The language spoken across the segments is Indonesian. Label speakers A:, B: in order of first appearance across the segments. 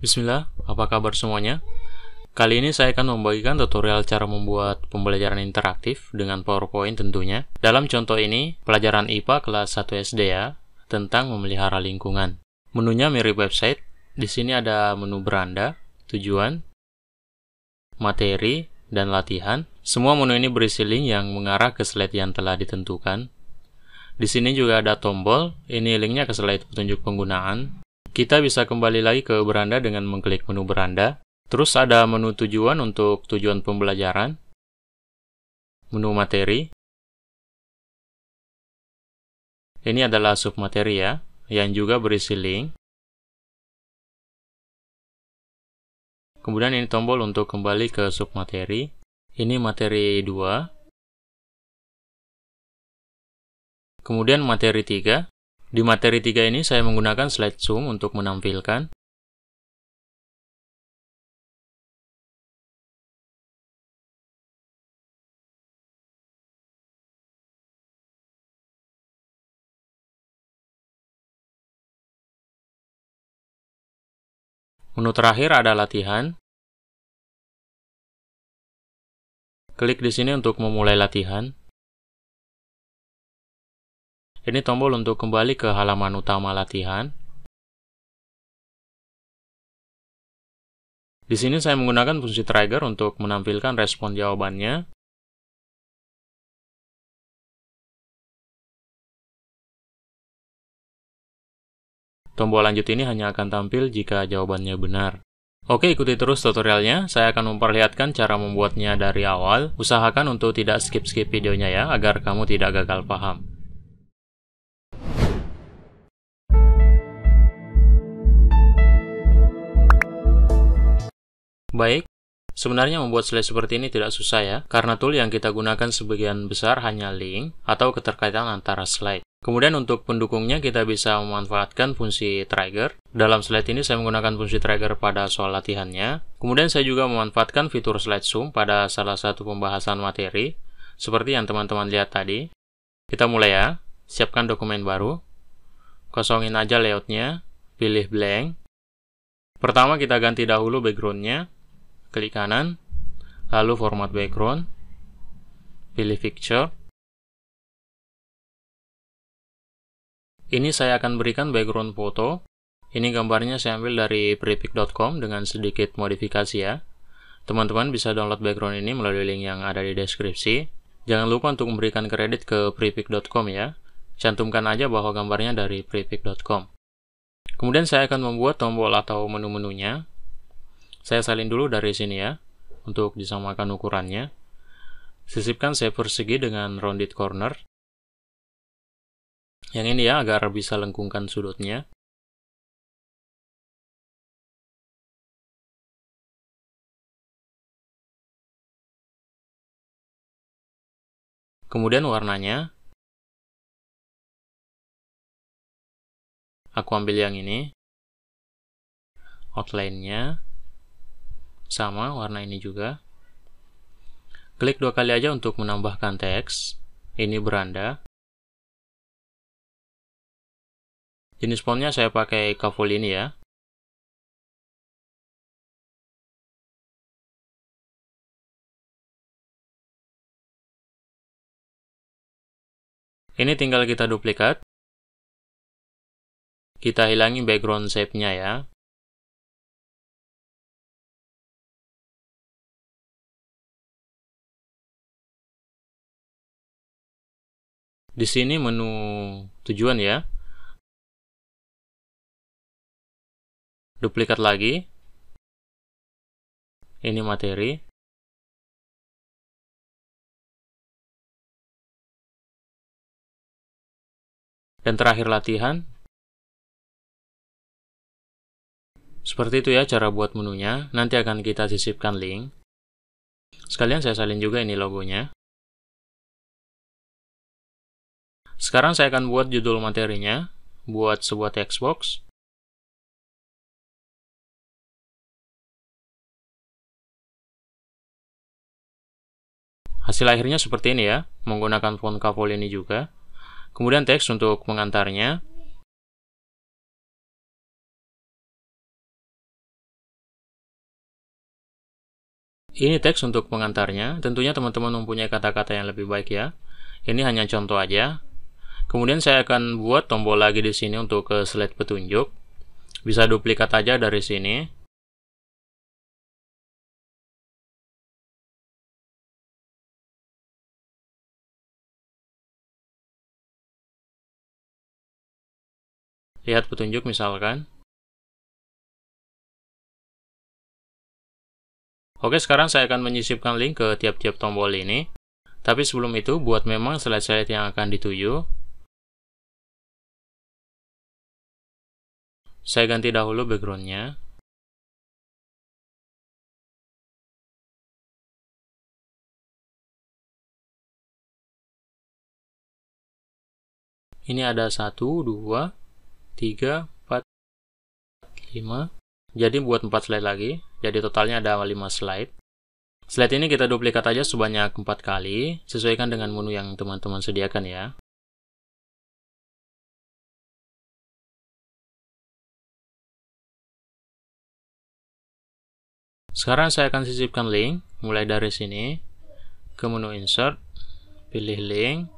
A: Bismillah, apa kabar semuanya? Kali ini saya akan membagikan tutorial cara membuat pembelajaran interaktif dengan PowerPoint tentunya. Dalam contoh ini, pelajaran IPA kelas 1 SD ya, tentang memelihara lingkungan. Menunya mirip website, di sini ada menu beranda, tujuan, materi, dan latihan. Semua menu ini berisi link yang mengarah ke slide yang telah ditentukan. Di sini juga ada tombol, ini linknya ke slide petunjuk penggunaan, kita bisa kembali lagi ke beranda dengan mengklik menu beranda. Terus ada menu tujuan untuk tujuan pembelajaran,
B: menu materi.
A: Ini adalah sub materi ya, yang juga berisi link. Kemudian ini tombol untuk kembali ke sub materi. Ini
B: materi
A: 2. Kemudian materi 3. Di materi 3 ini saya menggunakan slide zoom untuk menampilkan
B: Menu terakhir ada latihan. Klik di sini untuk memulai latihan. Ini tombol
A: untuk kembali ke halaman utama latihan. Di sini saya menggunakan fungsi trigger untuk menampilkan respon jawabannya. Tombol lanjut ini hanya akan tampil jika jawabannya benar. Oke, ikuti terus tutorialnya. Saya akan memperlihatkan cara membuatnya dari awal. Usahakan untuk tidak skip-skip videonya ya, agar kamu tidak gagal paham. Baik, Sebenarnya membuat slide seperti ini tidak susah ya, karena tool yang kita gunakan sebagian besar hanya link atau keterkaitan antara slide. Kemudian untuk pendukungnya kita bisa memanfaatkan fungsi trigger. Dalam slide ini saya menggunakan fungsi trigger pada soal latihannya. Kemudian saya juga memanfaatkan fitur slide zoom pada salah satu pembahasan materi, seperti yang teman-teman lihat tadi. Kita mulai ya, siapkan dokumen baru, kosongin aja layoutnya, pilih blank. Pertama kita ganti dahulu backgroundnya, klik kanan, lalu format background, pilih picture. Ini saya akan berikan background foto. Ini gambarnya saya ambil dari prepic.com dengan sedikit modifikasi ya. Teman-teman bisa download background ini melalui link yang ada di deskripsi. Jangan lupa untuk memberikan kredit ke prepic.com ya. Cantumkan aja bahwa gambarnya dari prepic.com. Kemudian saya akan membuat tombol atau menu-menunya. Saya salin dulu dari sini ya, untuk disamakan ukurannya. Sisipkan shape persegi dengan rounded corner. Yang
B: ini ya, agar bisa lengkungkan sudutnya. Kemudian warnanya.
A: Aku ambil yang ini. Outline-nya sama warna ini juga. Klik dua kali aja untuk menambahkan teks. Ini beranda.
B: Jenis fontnya saya pakai Kavul ini ya. Ini tinggal kita duplikat. Kita hilangi background shape-nya ya. Di sini menu tujuan ya. Duplikat lagi. Ini materi. Dan
A: terakhir latihan. Seperti itu ya cara buat menunya. Nanti akan kita sisipkan link. Sekalian saya salin juga ini logonya. Sekarang saya akan buat judul
B: materinya, buat sebuah text box.
A: Hasil akhirnya seperti ini ya, menggunakan font Kavol ini juga. Kemudian teks untuk mengantarnya Ini teks untuk pengantarnya, tentunya teman-teman mempunyai kata-kata yang lebih baik ya. Ini hanya contoh aja, Kemudian saya akan buat tombol lagi di sini untuk ke slide petunjuk. Bisa duplikat aja dari sini.
B: Lihat petunjuk misalkan.
A: Oke, sekarang saya akan menyisipkan link ke tiap-tiap tombol ini. Tapi sebelum itu, buat memang slide-slide yang akan dituju,
B: Saya ganti dahulu backgroundnya. Ini ada 1,
A: 2, 3, 4, 5. Jadi buat 4 slide lagi. Jadi totalnya ada 5 slide. Slide ini kita duplikat aja sebanyak 4 kali, sesuaikan dengan menu yang teman-teman sediakan ya.
B: Sekarang saya akan sisipkan link, mulai dari sini, ke
A: menu Insert, pilih Link,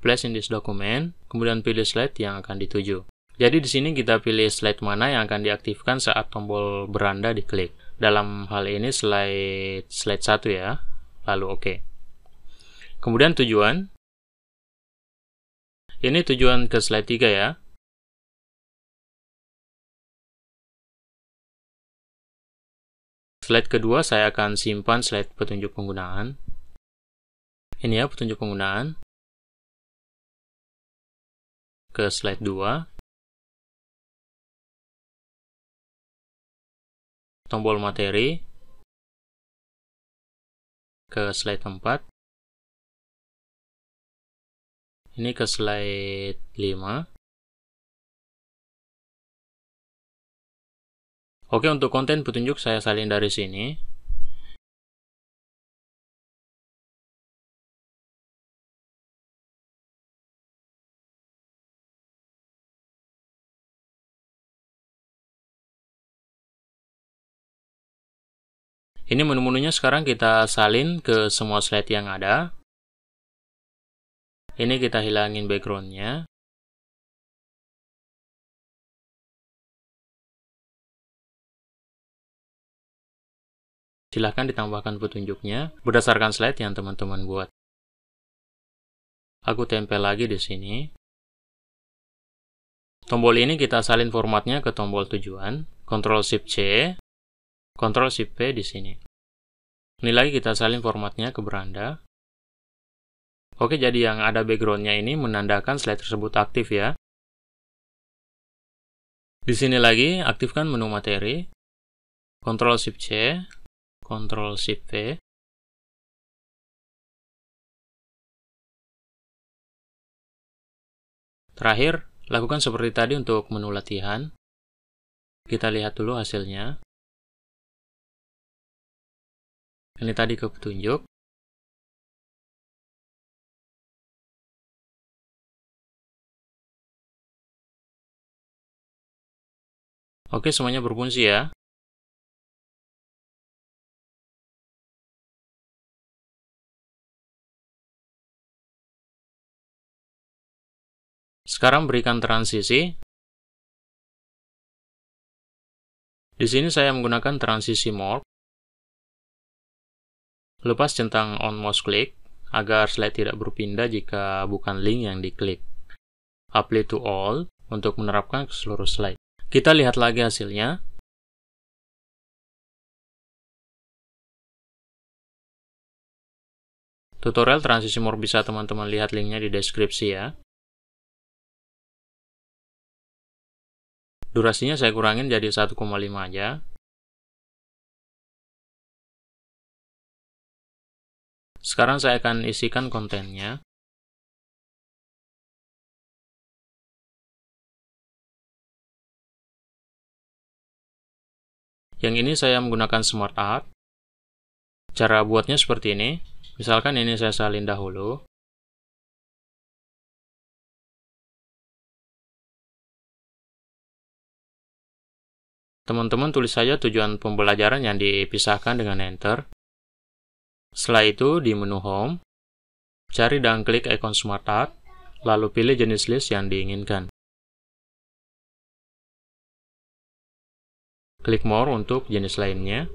A: Place in this document, kemudian pilih slide yang akan dituju. Jadi di sini kita pilih slide mana yang akan diaktifkan saat tombol beranda diklik. Dalam hal ini slide slide 1 ya, lalu oke. Okay. Kemudian tujuan. Ini tujuan ke slide 3 ya.
B: slide kedua saya akan simpan slide petunjuk penggunaan. Ini ya petunjuk penggunaan. Ke slide 2. Tombol materi. Ke slide 4. Ini ke slide 5. Oke, untuk konten petunjuk saya salin dari sini. Ini menu-menunya sekarang kita salin ke semua slide yang ada. Ini kita hilangin backgroundnya. Silahkan ditambahkan
A: petunjuknya berdasarkan slide yang teman-teman buat. Aku tempel lagi di sini. Tombol ini kita salin formatnya ke tombol tujuan, Ctrl Shift C, Ctrl Shift P di sini. Ini lagi kita salin formatnya ke beranda. Oke, jadi yang ada backgroundnya ini menandakan slide tersebut aktif ya. Di sini lagi, aktifkan menu materi, Ctrl Shift C, Ctrl Shift V
B: Terakhir, lakukan seperti tadi untuk menu latihan. Kita lihat dulu hasilnya. Ini tadi ke petunjuk. Oke, semuanya berfungsi ya. Sekarang berikan transisi.
A: Di sini saya menggunakan transisi morph. Lepas centang on mouse click agar slide tidak berpindah jika bukan link yang diklik. Apply to all untuk menerapkan ke seluruh slide. Kita lihat
B: lagi hasilnya. Tutorial transisi morph bisa teman-teman lihat linknya di deskripsi ya. durasinya saya kurangin jadi 1,5 aja. Sekarang saya akan isikan kontennya. Yang ini saya menggunakan smart art. Cara buatnya seperti ini. Misalkan ini saya salin dahulu.
A: Teman-teman tulis saja tujuan pembelajaran yang dipisahkan dengan Enter. Setelah itu, di menu Home, cari dan klik ikon Smart Art, lalu pilih jenis list yang diinginkan.
B: Klik More untuk jenis lainnya.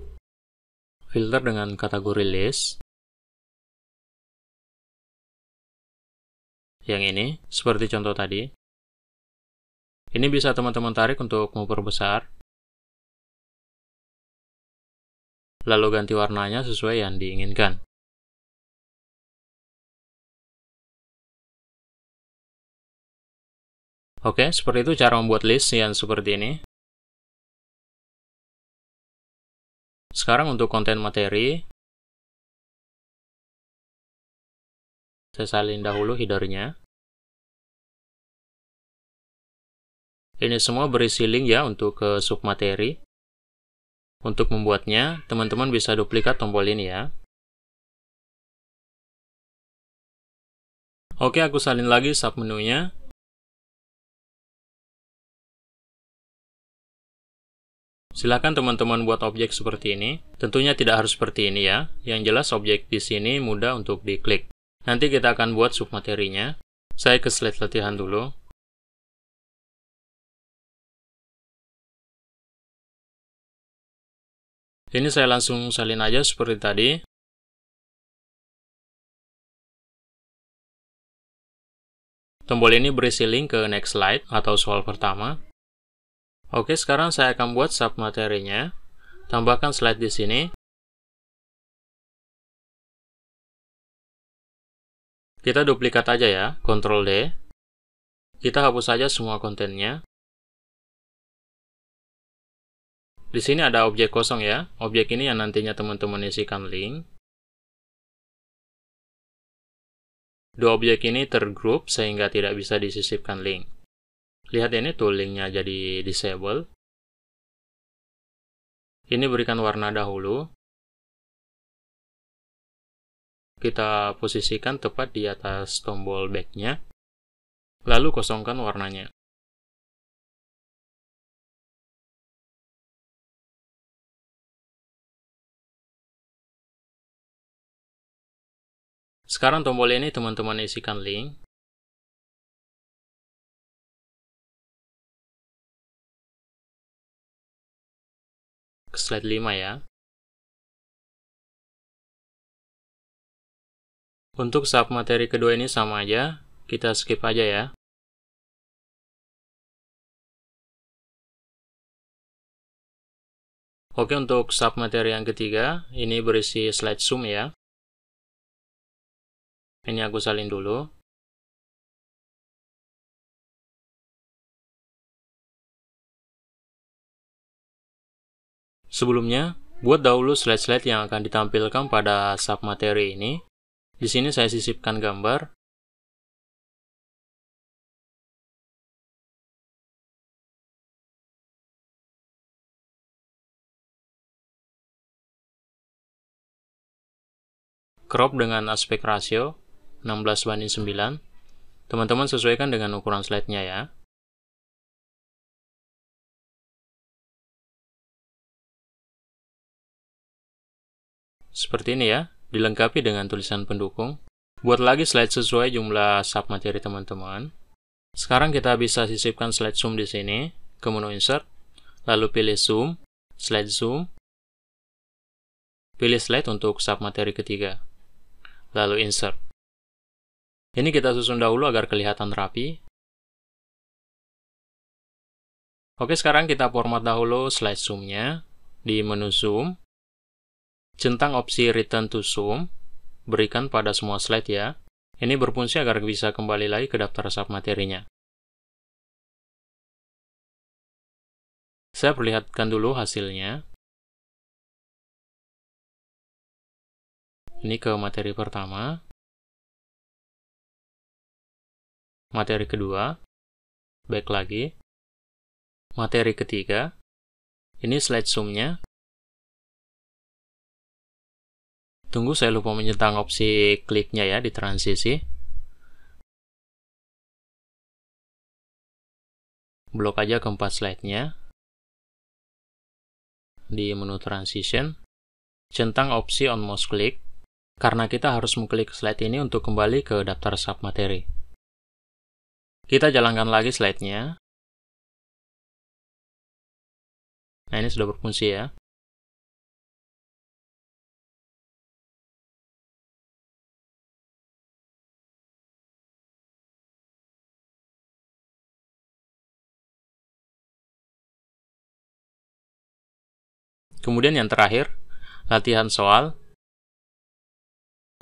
B: Filter dengan kategori list. Yang ini, seperti contoh tadi. Ini bisa teman-teman tarik untuk memperbesar lalu ganti warnanya sesuai yang diinginkan. Oke, seperti itu cara membuat list yang seperti ini. Sekarang untuk konten materi, saya salin dahulu headernya.
A: Ini semua berisi link ya untuk ke sub materi. Untuk membuatnya, teman-teman bisa duplikat tombol ini ya.
B: Oke, aku salin lagi submenunya.
A: Silahkan teman-teman buat objek seperti ini. Tentunya tidak harus seperti ini ya. Yang jelas objek di sini mudah untuk diklik. Nanti kita akan buat submaterinya. Saya ke slide latihan dulu.
B: Ini saya langsung salin aja seperti tadi.
A: Tombol ini berisi link ke next slide atau soal pertama. Oke, sekarang saya akan buat sub materinya. Tambahkan slide di sini.
B: Kita duplikat aja ya, Ctrl D.
A: Kita hapus saja semua kontennya. Di sini ada objek kosong ya. Objek ini yang nantinya teman-teman isikan link. Dua objek ini tergroup sehingga tidak bisa disisipkan link. Lihat ini tuh linknya jadi disable. Ini berikan warna dahulu.
B: Kita posisikan tepat di atas tombol backnya. Lalu kosongkan warnanya. Sekarang tombol ini teman-teman isikan link. Ke slide 5 ya. Untuk sub materi kedua ini sama aja, kita skip aja ya. Oke, untuk sub materi yang ketiga, ini berisi slide zoom ya. Ini aku salin dulu.
A: Sebelumnya, buat dahulu slide-slide yang akan ditampilkan pada sub materi ini. Di sini saya sisipkan gambar. Crop dengan aspek rasio. 16 banding 9. Teman-teman sesuaikan dengan ukuran slide-nya ya. Seperti ini ya, dilengkapi dengan tulisan pendukung. Buat lagi slide sesuai jumlah sub materi teman-teman. Sekarang kita bisa sisipkan slide zoom di sini, ke menu insert, lalu pilih zoom, slide zoom, pilih slide untuk sub materi ketiga, lalu insert. Ini kita susun dahulu agar kelihatan rapi. Oke, sekarang kita format dahulu slide zoom-nya. Di menu zoom, centang opsi return to zoom, berikan pada semua slide ya. Ini berfungsi agar bisa kembali lagi ke daftar sub materinya. Saya
B: perlihatkan dulu hasilnya. Ini ke materi pertama. materi kedua, back lagi, materi ketiga, ini slide zoom-nya.
A: Tunggu saya lupa menyentang opsi kliknya ya di transisi. Blok aja keempat slide-nya. Di menu transition, centang opsi on mouse click, karena kita harus mengklik slide ini untuk kembali ke daftar submateri. materi. Kita jalankan lagi slide-nya.
B: Nah, ini sudah berfungsi ya. Kemudian yang terakhir, latihan soal.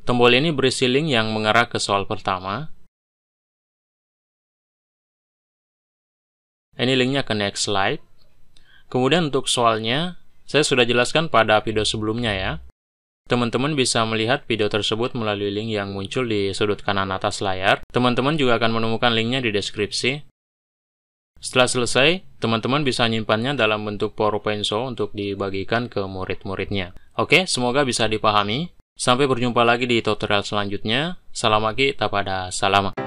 B: Tombol ini berisi link yang mengarah ke soal pertama,
A: Ini linknya ke next slide. Kemudian untuk soalnya, saya sudah jelaskan pada video sebelumnya ya. Teman-teman bisa melihat video tersebut melalui link yang muncul di sudut kanan atas layar. Teman-teman juga akan menemukan linknya di deskripsi. Setelah selesai, teman-teman bisa menyimpannya dalam bentuk PowerPoint show untuk dibagikan ke murid-muridnya. Oke, semoga bisa dipahami. Sampai berjumpa lagi di tutorial selanjutnya. Salam lagi, tak pada salama.